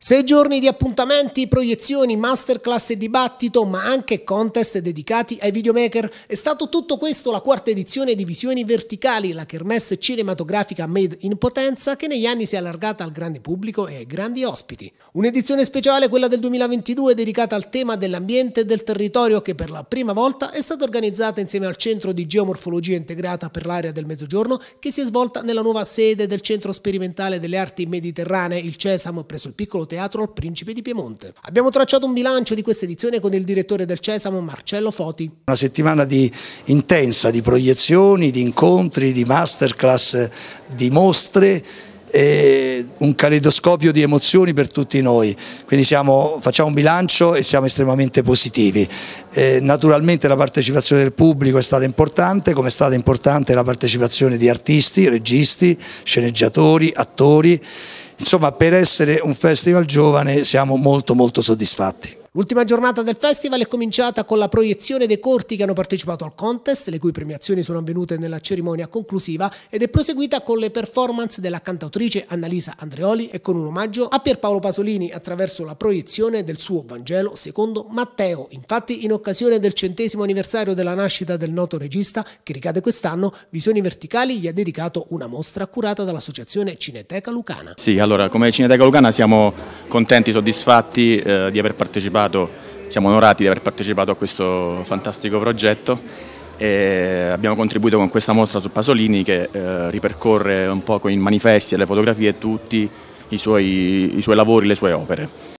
Sei giorni di appuntamenti, proiezioni, masterclass e dibattito, ma anche contest dedicati ai videomaker. È stato tutto questo la quarta edizione di Visioni Verticali, la kermesse cinematografica made in potenza che negli anni si è allargata al grande pubblico e ai grandi ospiti. Un'edizione speciale, quella del 2022, dedicata al tema dell'ambiente e del territorio che per la prima volta è stata organizzata insieme al Centro di Geomorfologia Integrata per l'area del Mezzogiorno che si è svolta nella nuova sede del Centro Sperimentale delle Arti Mediterranee, il CESAM, presso il piccolo teatro al Principe di Piemonte. Abbiamo tracciato un bilancio di questa edizione con il direttore del Cesamo Marcello Foti. Una settimana di, intensa di proiezioni, di incontri, di masterclass, di mostre un caleidoscopio di emozioni per tutti noi, quindi siamo, facciamo un bilancio e siamo estremamente positivi. Eh, naturalmente la partecipazione del pubblico è stata importante, come è stata importante la partecipazione di artisti, registi, sceneggiatori, attori Insomma, per essere un festival giovane siamo molto molto soddisfatti. L'ultima giornata del festival è cominciata con la proiezione dei corti che hanno partecipato al contest, le cui premiazioni sono avvenute nella cerimonia conclusiva, ed è proseguita con le performance della cantautrice Annalisa Andreoli e con un omaggio a Pierpaolo Pasolini attraverso la proiezione del suo Vangelo secondo Matteo. Infatti, in occasione del centesimo anniversario della nascita del noto regista, che ricade quest'anno, Visioni Verticali gli ha dedicato una mostra curata dall'associazione Cineteca Lucana. Sì, allora, come Cineteca Lucana siamo contenti, soddisfatti eh, di aver partecipato partecipato, siamo onorati di aver partecipato a questo fantastico progetto e abbiamo contribuito con questa mostra su Pasolini che eh, ripercorre un po' con i manifesti e le fotografie tutti i suoi, i suoi lavori, le sue opere.